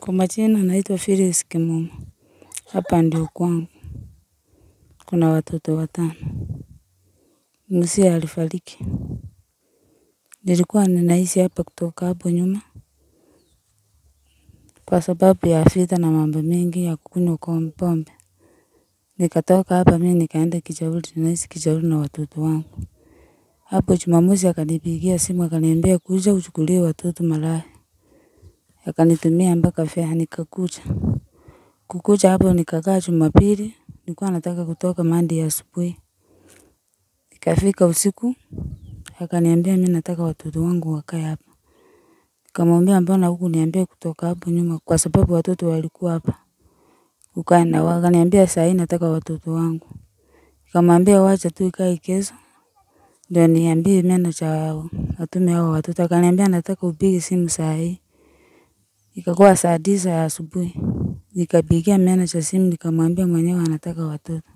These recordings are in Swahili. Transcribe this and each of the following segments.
Kwa majina naitwa Phyllis Kimumu. Hapa ndio kwangu. Kuna watoto watano. Mzee alifariki. Nilikuwa ninaishi hapa kutoka hapo nyuma. Kwa sababu ya vita na mambo mengi ya kukunywa pombe. Nikatoka hapa mimi nikaenda Kijauri ninaishi Kijauri na watoto wangu. Hapo Jumamosi akanipigia simu akaniambia kuja uchukulie watoto Malaya. Akanitumia mpaka fare nikakuja. Kukuja hapo nikakaa jumapili, nilikuwa nataka kutoka monday asubuhi. Nikafika usiku, akaniambia mimi nataka watoto wangu wakae hapa. Nikamwambia mbona hukuniambia kutoka hapo nyuma kwa sababu watoto walikuwa hapa. Ukae nao, akaniambia saa hii nataka watoto wangu. Nikamwambia wacha tu ikae kesho. Ndio niambie cha watume hao watoto. Akaniambia nataka upige simu saa hii. Ikakuwa saa tisa ya asubuhi, nikapigia meneja simu nikamwambia mwenyewe anataka watoto.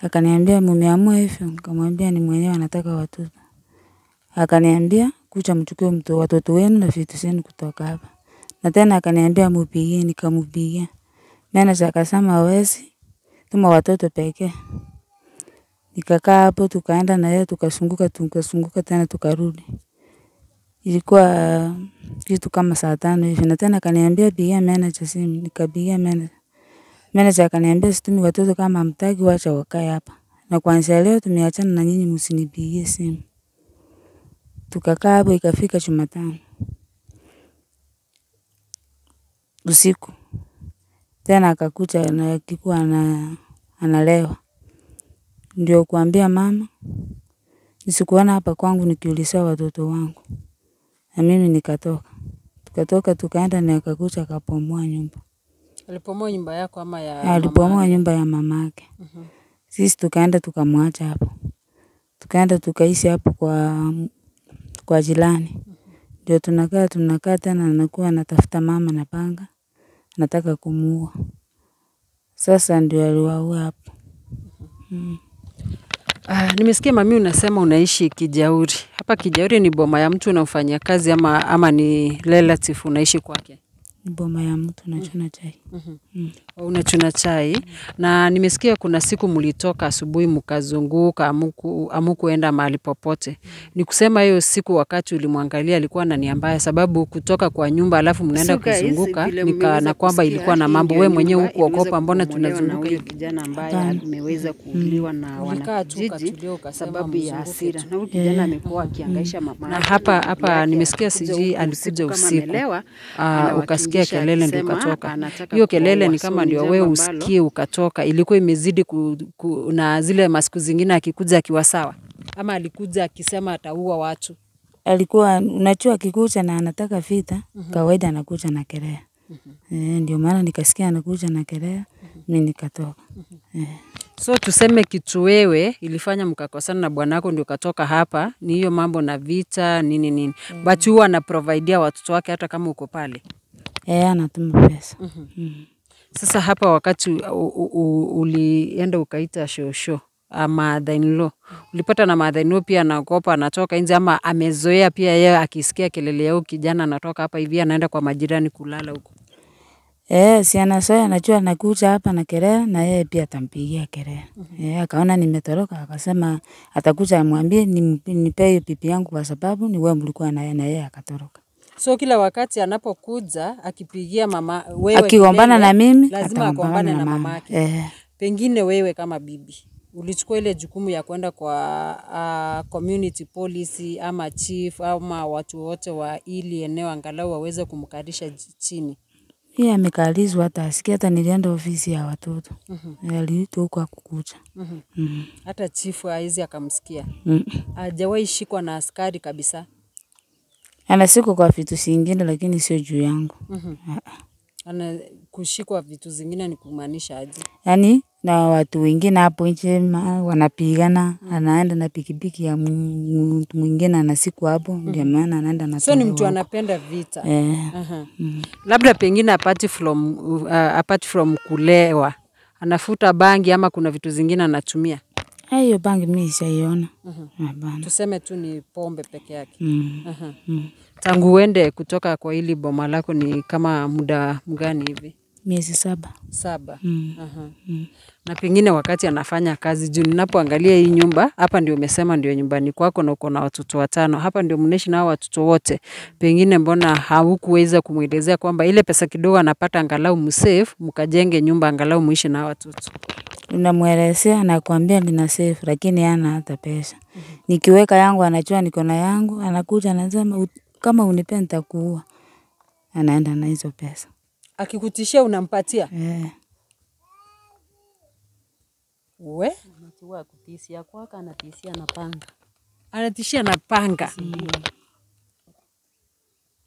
Akaniambia mumeamua hivyo, nikamwambia ni mwenyewe anataka watoto. Akaniambia kucha mchukue mtu watoto wenu na vitu zenu kutoka hapa. Na tena akaniambia mupigie, nikamupigia. Meneja akasema hawezi, tuma watoto pekee. Nikakaa hapo tukaenda na yeye tukazunguka tukazunguka tena tukarudi. Ilikuwa kitu kama saa tano hivi na tena akaniambia pigia manager simu, nikapigia manager. Manager akaniambia situmi watoto kama mtaki, wacha wakae hapa. Na kuanzia leo tumeachana na nyinyi msinipigie simu. Tukakaa hapo ikafika Jumatano. Usiku. Tena akakuta na kikuwa ana analewa. Ndio kuambia mama nisikuona hapa kwangu nikiulisa watoto wangu. Na mimi nikatoka katoka tukaenda na akakuta akapomoa nyumba. Alipomoa nyumba yako ama ya Alipomoa nyumba ya mamake. Mm -hmm. Sisi tukaenda tukamwacha hapo. Tukaenda tukaishi hapo kwa kwa jirani. Mm -hmm. Ndio tunakaa tunakaa tena anakuwa anatafuta mama na panga. Anataka kumuua. Sasa ndio aliwaua hapo. Mhm. Mm. -hmm. mm. Ah, nimesikia mami unasema unaishi Kijauri. Hapa Kijauri ni boma ya mtu unamfanyia kazi ama, ama ni relative unaishi kwake? boma ya mtu nachuna mm. chai. Mm-hmm. mm -hmm. mm. Unachuna chai mm -hmm. Na nimesikia kuna siku mlitoka asubuhi mkazunguka, amuku amukuenda mahali popote. mm. Ni kusema hiyo siku wakati ulimwangalia alikuwa na niambaya sababu kutoka kwa nyumba alafu mnaenda kuzunguka, nikaana kwamba ilikuwa na mambo. Wewe mwenyewe hukuogopa? Mbona tunazunguka hivi? Kijana ambaye ameweza kuuliwa na mm. wanakijiji sababu ya hasira, na huyo kijana eh. amekuwa mm. akiangaisha mama. Na hapa hapa nimesikia sijui alikuja usiku, ah, ukasikia ukasikia kelele ndio ukatoka. Hiyo kelele ni kama ndio wewe usikie ukatoka, ilikuwa imezidi ku, ku, na zile masiku zingine akikuja akiwa sawa, ama alikuja akisema ataua watu alikuwa unachua akikuja na anataka vita mm -hmm. kawaida anakuja na kelea mm -hmm. e, eh, ndio maana nikasikia anakuja na kelea mm -hmm. mi nikatoka mm -hmm. e. So tuseme kitu wewe ilifanya mkakosana na bwana wako ndio katoka hapa, ni hiyo mambo na vita nini nini, mm -hmm. but huwa anaprovidea watoto wake hata kama uko pale Eh, anatuma pesa. mm -hmm. Sasa hapa wakati ulienda ukaita shosho ah, mother ulipata na mother-in-law pia anatoka nje, ama amezoea pia yeye akisikia kelele yao kijana anatoka hapa hivi anaenda kwa majirani kulala huko? Eh, si anasoya, anajua anakuja hapa na kelele, na yeye pia atampigia kelele. mm -hmm. Eh, akaona nimetoroka, akasema atakuja amwambie nipe hiyo pipi yangu, kwa sababu ni wewe mlikuwa naye, na yeye akatoroka. So kila wakati anapokuja akipigia mama wewe, akiombana na mimi, lazima akombane na mama yake eh. Pengine wewe kama bibi ulichukua ile jukumu ya kwenda kwa uh, community policy ama chief ama watu wote wa ili eneo angalau waweze kumkalisha chini. Yeye amekalizwa hata asikia hata nilienda ofisi ya watoto. Mhm. Mm Aliitwa huko akukuja. Mhm. Mm mm -hmm. Hata chief haizi akamsikia. Mm -hmm. Hajawahi shikwa na askari kabisa anasiku kwa vitu zingine, lakini sio juu yangu. Mm Ana kushikwa vitu zingine ni kumaanisha aje? Yaani na watu wengine hapo nje wanapigana, mm. anaenda na pikipiki ya mtu mwingine anasiku hapo, mm. ndio maana anaenda na So ni mtu anapenda vita. Yeah. Eh. Uh -huh. mm. Labda pengine apart from, uh, apart from kulewa, anafuta bangi ama kuna vitu zingine anatumia? Eh, hiyo bangi mi sijaiona. Mhm. Tuseme tu ni pombe peke yake. Mm. Mhm. Mm. Tangu uende kutoka kwa hili boma lako ni kama muda mgani hivi? miezi saba. Saba. Mm. Uh-huh. Mm. Na pengine wakati anafanya kazi juu ninapoangalia hii nyumba hapa, ndio umesema ndio nyumbani kwako na uko na watoto watano hapa, ndio mnaishi nao watoto wote. Pengine mbona haukuweza kumwelezea kwamba ile pesa kidogo anapata angalau msafe, mkajenge nyumba angalau muishi na watoto? Unamwelezea, anakuambia nina safe, lakini hana hata pesa. Mm -hmm. Nikiweka yangu anachua niko na yangu, anakuja anasema kama unipenda nitakuua, anaenda na hizo pesa akikutishia unampatia eh. We unajua kutishia kwako, anatishia na panga, anatishia na panga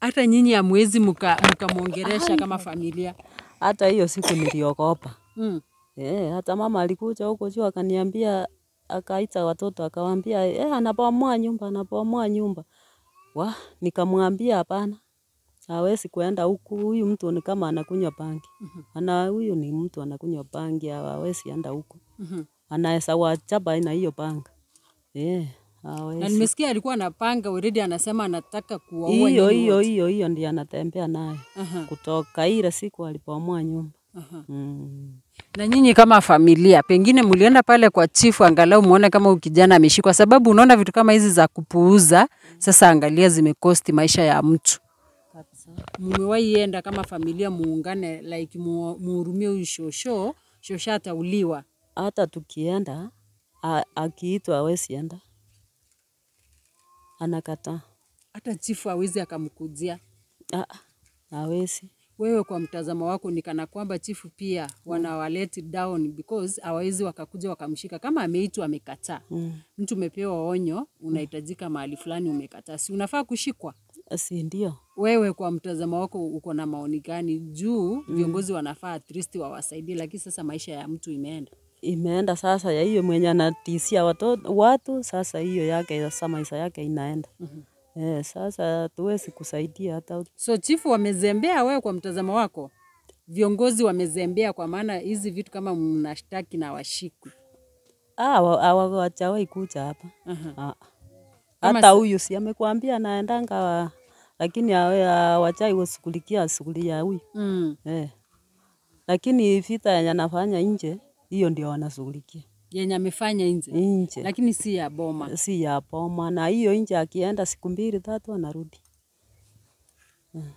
Hata nyinyi amwezi mkamwongeresha muka kama familia. Hata hiyo siku niliogopa mm. E, hata mama alikuja huko juu akaniambia, akaita watoto akawambia e, eh, anapoamua nyumba, anapoamua nyumba. Wa, nikamwambia hapana, hawezi kuenda huku, huyu mtu ni kama anakunywa bangi. mm -hmm. Ana huyu ni mtu anakunywa bangi, hawezi enda huku. mm -hmm. Anaweza wachaba na hiyo banga. Yeah, Na nimesikia alikuwa na panga already, anasema anataka kuwaua. Hiyo hiyo hiyo hiyo ndiyo anatembea nayo uh -huh. kutoka ile siku alipoamua nyumba. uh -huh. mm. Na nyinyi kama familia pengine mlienda pale kwa chifu angalau muone kama huyu kijana ameshikwa, sababu unaona vitu kama hizi za kupuuza mm. sasa, angalia zimekosti maisha ya mtu mumewaienda kama familia muungane like muhurumie huyu shosho, shosho atauliwa. Hata tukienda akiitwa hawezi enda, Hata chifu hawezi akamkujia, hawezi. Wewe kwa mtazamo wako ni kana kwamba chifu pia wanawaleti down because hawawezi wakakuja wakamshika kama ameitwa amekataa. Mm. Mtu umepewa onyo, unahitajika mahali fulani, umekataa, si unafaa kushikwa? si ndio? Wewe kwa mtazamo wako uko na maoni gani juu mm. viongozi wanafaa at least wawasaidie, lakini sasa maisha ya mtu imeenda imeenda sasa, ya hiyo mwenye anatisia watu, sasa hiyo yake sasa maisha yake inaenda mm -hmm. Eh, sasa tuwezi kusaidia hata. So chifu, wamezembea wewe kwa mtazamo wako? Viongozi wamezembea kwa maana hizi vitu kama mnashtaki na washikwi ah, hawajawahi kucha hapa. Uh-huh. Ah. Hata huyu si amekuambia naendanga lakini awachai wasukulikia shughuli ya hui mm. eh. Lakini vita yenye anafanya nje hiyo ndio wanashughulikia yenye amefanya nje nje, lakini si ya boma, eh, si ya boma. Na hiyo nje akienda siku mbili tatu anarudi hmm.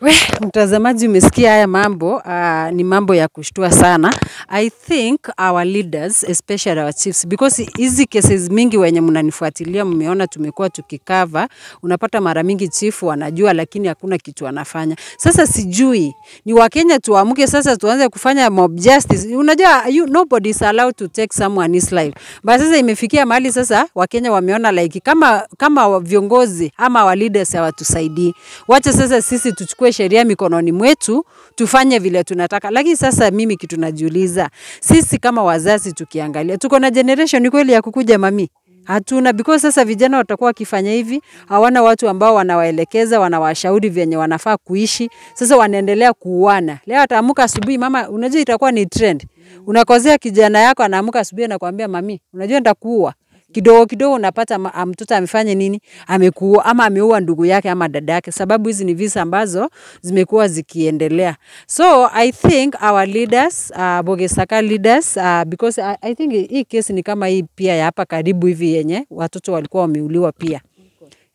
We, mtazamaji umesikia haya mambo uh, ni mambo ya kushtua sana. I think our leaders especially our chiefs because hizi cases mingi wenye mnanifuatilia mmeona tumekuwa tukikava, unapata mara mingi chief wanajua lakini hakuna kitu anafanya. Sasa sijui ni Wakenya tuamke sasa tuanze kufanya mob justice. Unajua you, nobody is allowed to take someone his life. but sasa imefikia mahali sasa Wakenya wameona like kama kama viongozi ama wa leaders hawatusaidii. Wacha sasa sisi tuchukue tuchukue sheria mikononi mwetu tufanye vile tunataka. Lakini sasa mimi kitu najiuliza, sisi kama wazazi tukiangalia, tuko na generation kweli ya kukuja mami? Hatuna because sasa vijana watakuwa wakifanya hivi, hawana watu ambao wanawaelekeza, wanawashauri vyenye wanafaa kuishi. Sasa wanaendelea kuuana. Leo ataamka asubuhi, mama, unajua itakuwa ni trend. Unakozea kijana yako, anaamka asubuhi anakuambia mami, unajua nitakuua kidogo kidogo unapata ah, mtoto amefanya nini, amekuwa ama ameua ndugu yake ama dada yake, sababu hizi ni visa ambazo zimekuwa zikiendelea. So I think our leaders uh, ah, Bogesaka leaders uh, because I, I think hii kesi ni kama hii pia ya hapa karibu hivi yenye watoto walikuwa wameuliwa pia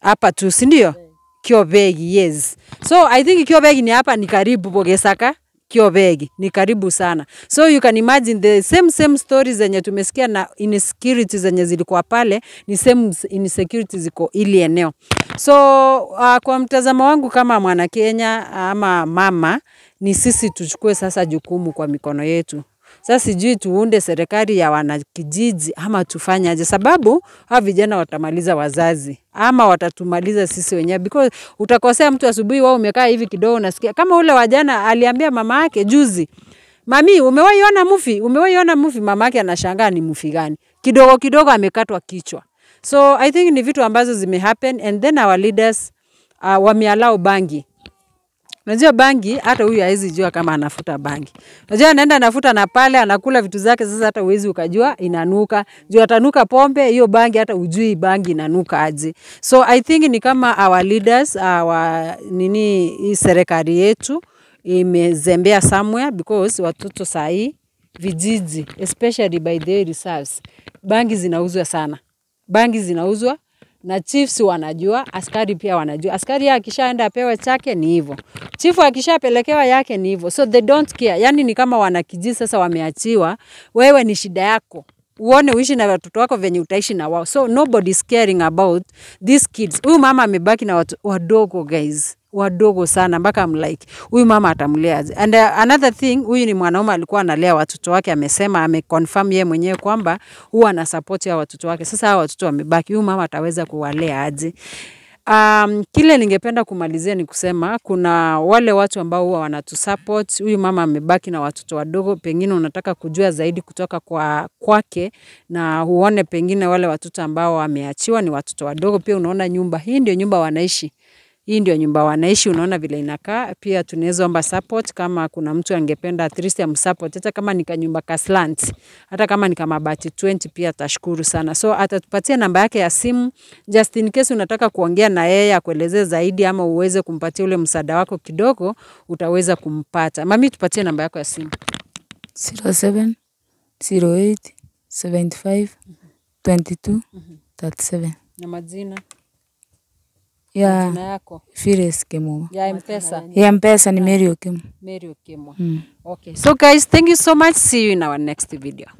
hapa tu, si ndio? Kiobegi, yes. So I think Kiobegi ni hapa ni karibu Bogesaka sikio begi, ni karibu sana. So you can imagine the same same stories zenye tumesikia na insecurities zenye zilikuwa pale, ni same insecurities ziko ili eneo. So uh, kwa mtazamo wangu kama mwana Kenya ama mama, ni sisi tuchukue sasa jukumu kwa mikono yetu. Sasa sijui tuunde serikali ya wanakijiji ama tufanyaje, sababu hawa vijana watamaliza wazazi ama watatumaliza sisi wenyewe, because utakosea mtu asubuhi, wao umekaa hivi kidogo, unasikia kama ule wajana aliambia mama yake juzi Mami, umewaiona mufi? Umewaiona mufi? Mama yake anashangaa ni mufi gani? Kidogo kidogo amekatwa kichwa. So I think ni vitu ambazo zimehappen and then our leaders uh, wameallow bangi Unajua bangi, hata huyu hawezi jua kama anafuta bangi. Unajua anaenda anafuta na pale anakula vitu zake, sasa hata uwezi ukajua inanuka. Juu atanuka pombe hiyo bangi, hata ujui bangi inanuka aje. So I think ni kama our leaders, our nini, hii serikali yetu imezembea somewhere because watoto sahii vijiji especially by the reserves bangi zinauzwa sana, bangi zinauzwa na chiefs wanajua, askari pia wanajua. Askari akishaenda apewe chake ni hivyo. Chifu akishapelekewa yake ni hivyo, so they don't care. Yani ni kama wanakijiji sasa wameachiwa, wewe ni shida yako uone uishi na watoto wako venye utaishi na wao. So nobody is caring about these kids. Huyu mama amebaki na watu wadogo guys, wadogo sana, mpaka I'm like huyu mama atamlea And uh, another thing, huyu ni mwanaume alikuwa analea watoto wake, amesema ameconfirm yeye mwenyewe kwamba huwa anasupport ya watoto wake. Sasa hawa watoto wamebaki, huyu mama ataweza kuwalea aje? Um, kile ningependa kumalizia ni kusema kuna wale watu ambao huwa wanatusupport. Huyu mama amebaki na watoto wadogo, pengine unataka kujua zaidi kutoka kwa kwake, na huone pengine wale watoto ambao wameachiwa ni watoto wadogo, pia unaona nyumba hii ndio nyumba wanaishi hii ndio nyumba wanaishi, unaona vile inakaa. Pia tunaweza omba support kama kuna mtu angependa at least am support, hata kama ni kanyumba ka slant, hata kama ni kama bati 20 pia atashukuru sana. So atatupatia namba yake ya simu just in case unataka kuongea na yeye akueleze zaidi, ama uweze kumpatia ule msaada wako kidogo, utaweza kumpata. Mami, tupatie namba yako ya simu 07 08 75 22 37 na majina ya jina yako Phyllis Kimuma ya Mpesa ya Mpesa ni Mary Okimu. Mary Okimu. Mm. Okay. So guys, thank you so much. See you in our next video.